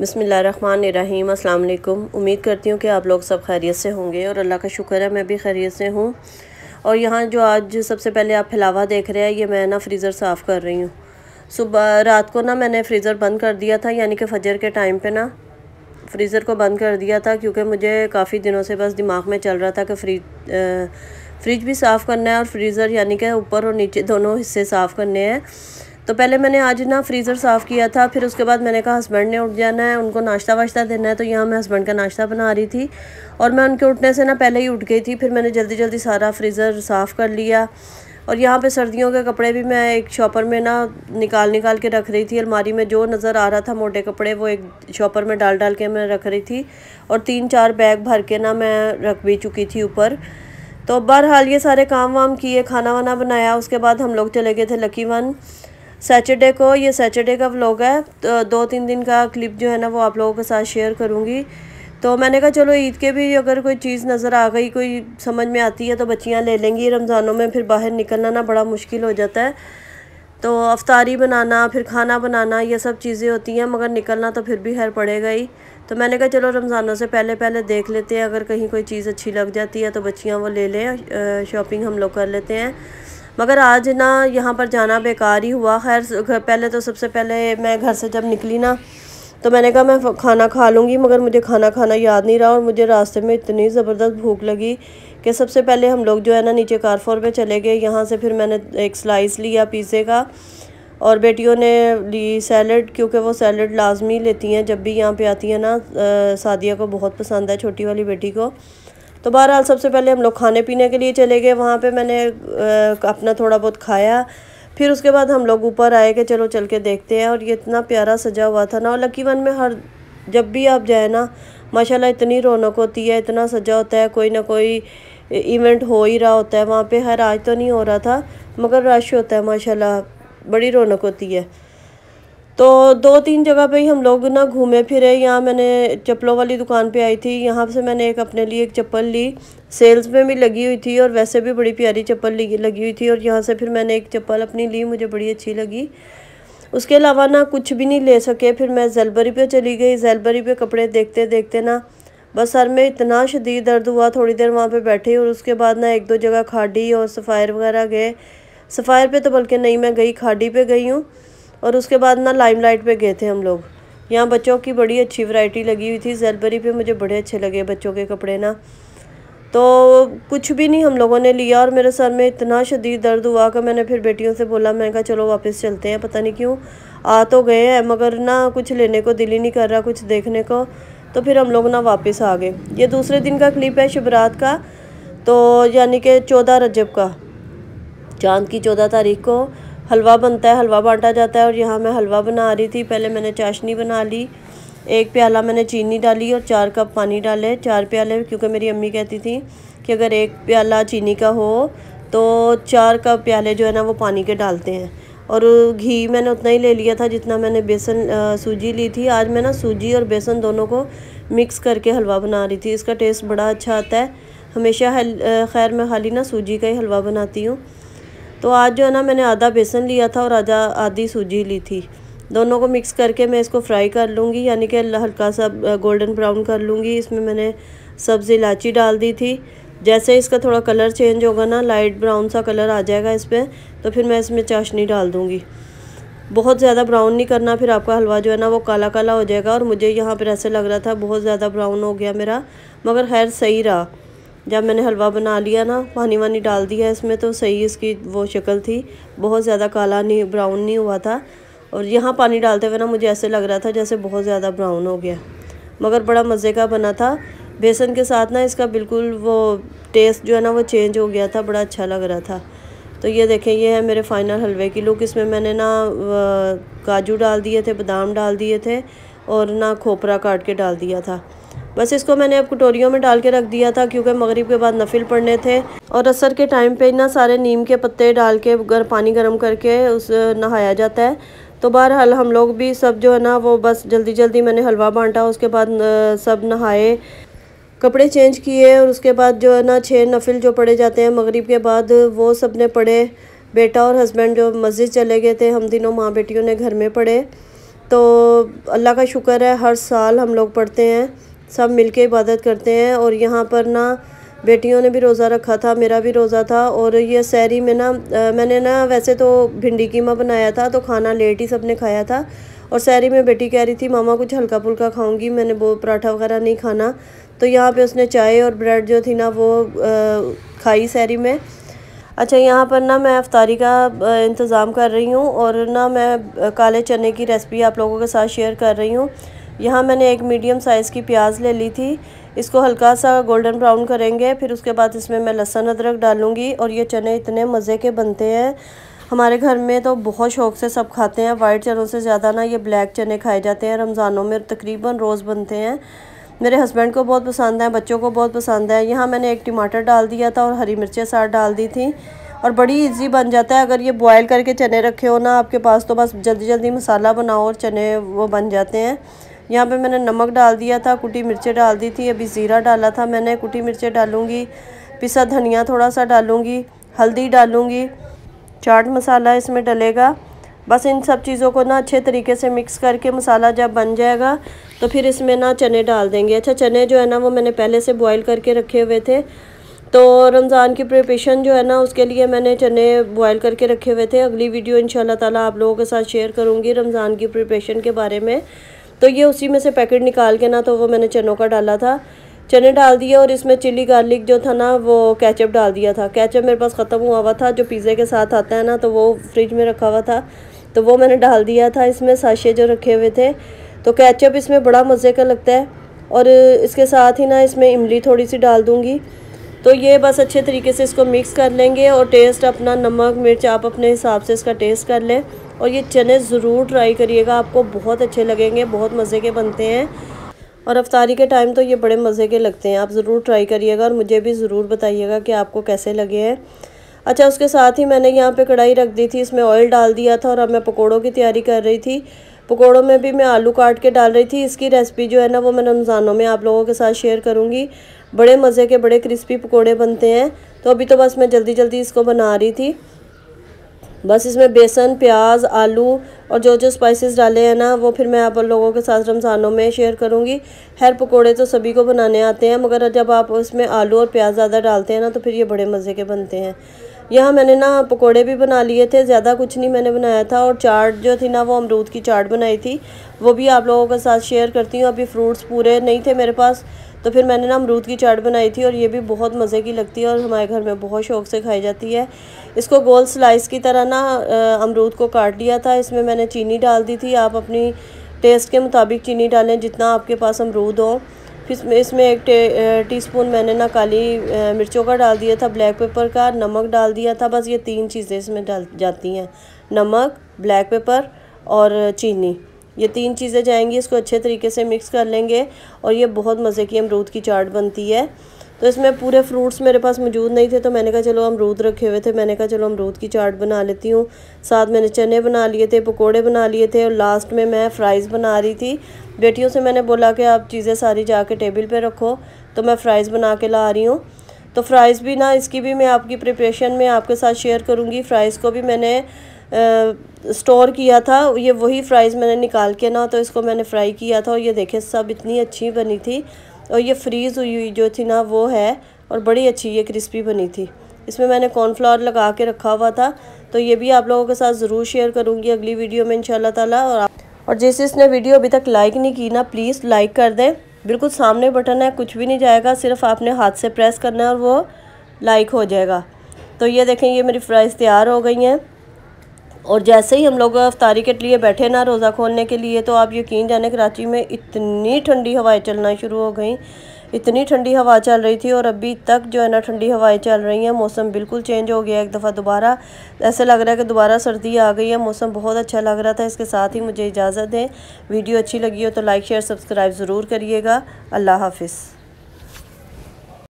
बसमीम् अल्लाम उम्मीद करती हूँ कि आप लोग सब खैरियत से होंगे और अल्लाह का शुक्र है मैं भी खैरियत से हूँ और यहाँ जो आज सबसे पहले आप फैलावा देख रहे हैं ये मैं ना फ्रीज़र साफ़ कर रही हूँ सुबह रात को ना मैंने फ्रीज़र बंद कर दिया था यानी कि फजर के टाइम पर ना फ्रीज़र को बंद कर दिया था क्योंकि मुझे काफ़ी दिनों से बस दिमाग में चल रहा था कि फ्रीज फ्रिज भी साफ़ करना है और फ्रीज़र यानी कि ऊपर और नीचे दोनों हिस्से साफ़ करने हैं तो पहले मैंने आज ना फ्रीज़र साफ़ किया था फिर उसके बाद मैंने कहा हस्बैंड ने उठ जाना है उनको नाश्ता वाश्ता देना है तो यहाँ मैं हस्बैंड का नाश्ता बना रही थी और मैं उनके उठने से ना पहले ही उठ गई थी फिर मैंने जल्दी जल्दी सारा फ्रीज़र साफ़ कर लिया और यहाँ पे सर्दियों के कपड़े भी मैं एक शॉपर में ना निकाल निकाल के रख रही थी अलमारी में जो नज़र आ रहा था मोटे कपड़े वो एक शॉपर में डाल डाल के मैं रख रही थी और तीन चार बैग भर के ना मैं रख भी चुकी थी ऊपर तो बहरहाल ये सारे काम वाम किए खाना वाना बनाया उसके बाद हम लोग चले गए थे लकी वन सैटरडे को ये सैटरडे का व्लॉग है तो दो तीन दिन का क्लिप जो है ना वो आप लोगों के साथ शेयर करूँगी तो मैंने कहा चलो ईद के भी अगर कोई चीज़ नज़र आ गई कोई समझ में आती है तो बच्चियाँ ले लेंगी रमज़ानों में फिर बाहर निकलना ना बड़ा मुश्किल हो जाता है तो अफ्तारी बनाना फिर खाना बनाना ये सब चीज़ें होती हैं मगर निकलना तो फिर भी खैर पड़ेगा ही तो मैंने कहा चलो रमज़ानों से पहले पहले देख लेते हैं अगर कहीं कोई चीज़ अच्छी लग जाती है तो बच्चियाँ वो ले लें शॉपिंग हम लोग कर लेते हैं मगर आज ना यहाँ पर जाना बेकार ही हुआ खैर पहले तो सबसे पहले मैं घर से जब निकली ना तो मैंने कहा मैं खाना खा लूँगी मगर मुझे खाना खाना याद नहीं रहा और मुझे रास्ते में इतनी ज़बरदस्त भूख लगी कि सबसे पहले हम लोग जो है ना नीचे कारफोर पे चले गए यहाँ से फिर मैंने एक स्लाइस लिया पिज़्ज़े का और बेटियों ने ली सैलड क्योंकि वो सैलड लाजमी लेती हैं जब भी यहाँ पे आती हैं ना सादिया को बहुत पसंद है छोटी वाली बेटी को तो बहरहाल सबसे पहले हम लोग खाने पीने के लिए चले गए वहाँ पे मैंने अपना थोड़ा बहुत खाया फिर उसके बाद हम लोग ऊपर आए कि चलो चल के देखते हैं और ये इतना प्यारा सजा हुआ था ना और लकी वन में हर जब भी आप जाए ना माशाल्लाह इतनी रौनक होती है इतना सजा होता है कोई ना कोई इवेंट हो ही रहा होता है वहाँ पे हर आज तो नहीं हो रहा था मगर रश होता है माशाल्लाह बड़ी रौनक होती है तो दो तीन जगह पे ही हम लोग ना घूमे फिरे यहाँ मैंने चप्पलों वाली दुकान पे आई थी यहाँ से मैंने एक अपने लिए एक चप्पल ली सेल्स में भी लगी हुई थी और वैसे भी बड़ी प्यारी चप्पल लगी हुई थी और यहाँ से फिर मैंने एक चप्पल अपनी ली मुझे बड़ी अच्छी लगी उसके अलावा ना कुछ भी नहीं ले सके फिर मैं जेलबरी पर चली गई जेलबरी पर कपड़े देखते देखते ना बस सर में इतना शदीद दर्द हुआ थोड़ी देर वहाँ पर बैठी और उसके बाद ना एक दो जगह खाडी और सफ़ायर वगैरह गए सफ़ायर पर तो बल्कि नहीं मैं गई खाडी पर गई हूँ और उसके बाद ना लाइमलाइट पे गए थे हम लोग यहाँ बच्चों की बड़ी अच्छी वैरायटी लगी हुई थी जेलबरी पे मुझे बड़े अच्छे लगे बच्चों के कपड़े ना तो कुछ भी नहीं हम लोगों ने लिया और मेरे सर में इतना शदीद दर्द हुआ कि मैंने फिर बेटियों से बोला मैंने कहा चलो वापस चलते हैं पता नहीं क्यों आ तो गए हैं मगर ना कुछ लेने को दिल ही नहीं कर रहा कुछ देखने को तो फिर हम लोग ना वापस आ गए ये दूसरे दिन का क्लिप है शिवरात का तो यानी कि चौदह रजब का चाँद की चौदह तारीख को हलवा बनता है हलवा बांटा जाता है और यहाँ मैं हलवा बना रही थी पहले मैंने चाशनी बना ली एक प्याला मैंने चीनी डाली और चार कप पानी डाले चार प्याले क्योंकि मेरी अम्मी कहती थी कि अगर एक प्याला चीनी का हो तो चार कप प्याले जो है ना वो पानी के डालते हैं और घी मैंने उतना ही ले लिया था जितना मैंने बेसन आ, सूजी ली थी आज मैं ना सूजी और बेसन दोनों को मिक्स करके हलवा बना रही थी इसका टेस्ट बड़ा अच्छा आता है हमेशा खैर मैं खाली ना सूजी का ही हलवा बनाती हूँ तो आज जो है ना मैंने आधा बेसन लिया था और आधा आधी सूजी ली थी दोनों को मिक्स करके मैं इसको फ्राई कर लूँगी यानी कि हल्का सा गोल्डन ब्राउन कर लूँगी इसमें मैंने सब्ज़ी इलायची डाल दी थी जैसे इसका थोड़ा कलर चेंज होगा ना लाइट ब्राउन सा कलर आ जाएगा इस पर तो फिर मैं इसमें चाशनी डाल दूँगी बहुत ज़्यादा ब्राउन नहीं करना फिर आपका हलवा जो है ना वो काला काला हो जाएगा और मुझे यहाँ पर ऐसे लग रहा था बहुत ज़्यादा ब्राउन हो गया मेरा मगर खैर सही रहा जब मैंने हलवा बना लिया ना पानी वानी डाल दिया इसमें तो सही इसकी वो शक्ल थी बहुत ज़्यादा काला नहीं ब्राउन नहीं हुआ था और यहाँ पानी डालते हुए ना मुझे ऐसे लग रहा था जैसे बहुत ज़्यादा ब्राउन हो गया मगर बड़ा मज़े का बना था बेसन के साथ ना इसका बिल्कुल वो टेस्ट जो है ना वो चेंज हो गया था बड़ा अच्छा लग रहा था तो ये देखें ये है मेरे फाइनल हलवे की लुक इसमें मैंने ना काजू डाल दिए थे बादाम डाल दिए थे और ना खोपरा काट के डाल दिया था बस इसको मैंने अब कटोरियों में डाल के रख दिया था क्योंकि मगरिब के बाद नफिल पड़ने थे और असर के टाइम पे ना सारे नीम के पत्ते डाल के गर पानी गर्म करके उस नहाया जाता है तो बहरहाल हम लोग भी सब जो है ना वो बस जल्दी जल्दी मैंने हलवा बांटा उसके बाद सब नहाए कपड़े चेंज किए और उसके बाद जो है ना छः नफिल जो पड़े जाते हैं मगरब के बाद वो सब ने पढ़े बेटा और हस्बैंड जो मस्जिद चले गए थे हम दिनों माँ बेटियों ने घर में पढ़े तो अल्लाह का शुक्र है हर साल हम लोग पढ़ते हैं सब मिलके इबादत करते हैं और यहाँ पर ना बेटियों ने भी रोज़ा रखा था मेरा भी रोज़ा था और ये सैरी में ना मैंने ना वैसे तो भिंडी कीमा बनाया था तो खाना लेट ही सब ने खाया था और सैरी में बेटी कह रही थी मामा कुछ हल्का फुल्का खाऊंगी मैंने वो पराठा वगैरह नहीं खाना तो यहाँ पे उसने चाय और ब्रेड जो थी ना वो आ, खाई सैरी में अच्छा यहाँ पर ना मैं अफ्तारी का इंतज़ाम कर रही हूँ और ना मैं काले चने की रेसिपी आप लोगों के साथ शेयर कर रही हूँ यहाँ मैंने एक मीडियम साइज़ की प्याज ले ली थी इसको हल्का सा गोल्डन ब्राउन करेंगे फिर उसके बाद इसमें मैं लहसुन अदरक डालूँगी और ये चने इतने मज़े के बनते हैं हमारे घर में तो बहुत शौक से सब खाते हैं वाइट चनों से ज़्यादा ना ये ब्लैक चने खाए जाते हैं रमज़ानों में तकरीबन रोज़ बनते हैं मेरे हस्बैंड को बहुत पसंद है बच्चों को बहुत पसंद है यहाँ मैंने एक टमाटर डाल दिया था और हरी मिर्चें साथ डाल दी थी और बड़ी इजी बन जाता है अगर ये बॉयल करके चने रखे हो ना आपके पास तो बस जल्दी जल्दी मसाला बनाओ और चने वो बन जाते हैं यहाँ पे मैंने नमक डाल दिया था कुटी मिर्चें डाल दी थी अभी ज़ीरा डाला था मैंने कुटी मिर्चें डालूँगी पिसा धनिया थोड़ा सा डालूँगी हल्दी डालूँगी चाट मसाला इसमें डलेगा बस इन सब चीज़ों को ना अच्छे तरीके से मिक्स करके मसाला जब बन जाएगा तो फिर इसमें ना चने डाल देंगे अच्छा चने जो है ना वो मैंने पहले से बॉयल करके रखे हुए थे तो रमज़ान की प्रिपरेशन जो है ना उसके लिए मैंने चने बॉयल करके रखे हुए थे अगली वीडियो इन ताला आप लोगों के साथ शेयर करूँगी रमज़ान की प्रिपरेशन के बारे में तो ये उसी में से पैकेट निकाल के ना तो वो मैंने चनों का डाला था चने डाल दिए और इसमें चिली गार्लिक जो था ना वो कैचअप डाल दिया था कैचअप मेरे पास ख़त्म हुआ हुआ था जो पिज़्ज़े के साथ आता है ना तो वो फ्रिज में रखा हुआ था तो वो मैंने डाल दिया था इसमें साशे जो रखे हुए थे तो कैचअप इसमें बड़ा मज़े का लगता है और इसके साथ ही ना इसमें इमली थोड़ी सी डाल दूँगी तो ये बस अच्छे तरीके से इसको मिक्स कर लेंगे और टेस्ट अपना नमक मिर्च आप अपने हिसाब से इसका टेस्ट कर लें और ये चने ज़रूर ट्राई करिएगा आपको बहुत अच्छे लगेंगे बहुत मज़े के बनते हैं और अफ्तारी के टाइम तो ये बड़े मज़े के लगते हैं आप ज़रूर ट्राई करिएगा और मुझे भी ज़रूर बताइएगा कि आपको कैसे लगे हैं अच्छा उसके साथ ही मैंने यहाँ पे कढ़ाई रख दी थी इसमें ऑयल डाल दिया था और अब मैं पकौड़ों की तैयारी कर रही थी पकौड़ों में भी मैं आलू काट के डाल रही थी इसकी रेसिपी जो है ना वो मैं रमज़ानों में आप लोगों के साथ शेयर करूँगी बड़े मज़े के बड़े क्रिस्पी पकोड़े बनते हैं तो अभी तो बस मैं जल्दी जल्दी इसको बना रही थी बस इसमें बेसन प्याज आलू और जो जो स्पाइसेस डाले हैं ना वो फिर मैं आप लोगों के साथ रमज़ानों में शेयर करूँगी हर पकोड़े तो सभी को बनाने आते हैं मगर जब आप उसमें आलू और प्याज ज़्यादा डालते हैं ना तो फिर ये बड़े मज़े के बनते हैं यहाँ मैंने ना पकोड़े भी बना लिए थे ज़्यादा कुछ नहीं मैंने बनाया था और चाट जो थी ना वो अमरूद की चाट बनाई थी वो भी आप लोगों के साथ शेयर करती हूँ अभी फ्रूट्स पूरे नहीं थे मेरे पास तो फिर मैंने ना अमरूद की चाट बनाई थी और ये भी बहुत मज़े की लगती है और हमारे घर में बहुत शौक से खाई जाती है इसको गोल स्लाइस की तरह ना अमरूद को काट लिया था इसमें मैंने चीनी डाल दी थी आप अपनी टेस्ट के मुताबिक चीनी डालें जितना आपके पास अमरूद हो फिर इसमें एक टीस्पून मैंने ना काली मिर्चों का डाल दिया था ब्लैक पेपर का नमक डाल दिया था बस ये तीन चीज़ें इसमें डाल जाती हैं नमक ब्लैक पेपर और चीनी ये तीन चीज़ें जाएंगी इसको अच्छे तरीके से मिक्स कर लेंगे और ये बहुत मज़े की अमरूद की चाट बनती है तो इसमें पूरे फ्रूट्स मेरे पास मौजूद नहीं थे तो मैंने कहा चलो अमरूद रखे हुए थे मैंने कहा चलो अमरूद की चाट बना लेती हूँ साथ मैंने चने बना लिए थे पकोड़े बना लिए थे और लास्ट में मैं फ़्राइज़ बना रही थी बेटियों से मैंने बोला कि आप चीज़ें सारी जाके टेबल पर रखो तो मैं फ़्राइज़ बना के ला रही हूँ तो फ़्राइज़ भी ना इसकी भी मैं आपकी प्रिपरेशन में आपके साथ शेयर करूँगी फ़्राइज़ को भी मैंने स्टोर किया था ये वही फ़्राइज़ मैंने निकाल के ना तो इसको मैंने फ्राई किया था और ये देखें सब इतनी अच्छी बनी थी और ये फ्रीज़ हुई हुई जो थी ना वो है और बड़ी अच्छी ये क्रिस्पी बनी थी इसमें मैंने कॉर्नफ्लावर लगा के रखा हुआ था तो ये भी आप लोगों के साथ ज़रूर शेयर करूँगी अगली वीडियो में इन तला और आप और जैसे इसने वीडियो अभी तक लाइक नहीं की ना प्लीज़ लाइक कर दें बिल्कुल सामने बटन है कुछ भी नहीं जाएगा सिर्फ आपने हाथ से प्रेस करना है और वो लाइक हो जाएगा तो ये देखें ये मेरी फ्राइज़ तैयार हो गई हैं और जैसे ही हम लोग अफ्तारी के लिए बैठे ना रोज़ा खोलने के लिए तो आप यकीन जाने कराची में इतनी ठंडी हवाएं चलना शुरू हो गई इतनी ठंडी हवा चल रही थी और अभी तक जो है ना ठंडी हवाएं चल रही हैं मौसम बिल्कुल चेंज हो गया एक दफ़ा दोबारा ऐसे लग रहा है कि दोबारा सर्दी आ गई है मौसम बहुत अच्छा लग रहा था इसके साथ ही मुझे इजाज़त दें वीडियो अच्छी लगी हो तो लाइक शेयर सब्सक्राइब ज़रूर करिएगा अल्लाह हाफिज़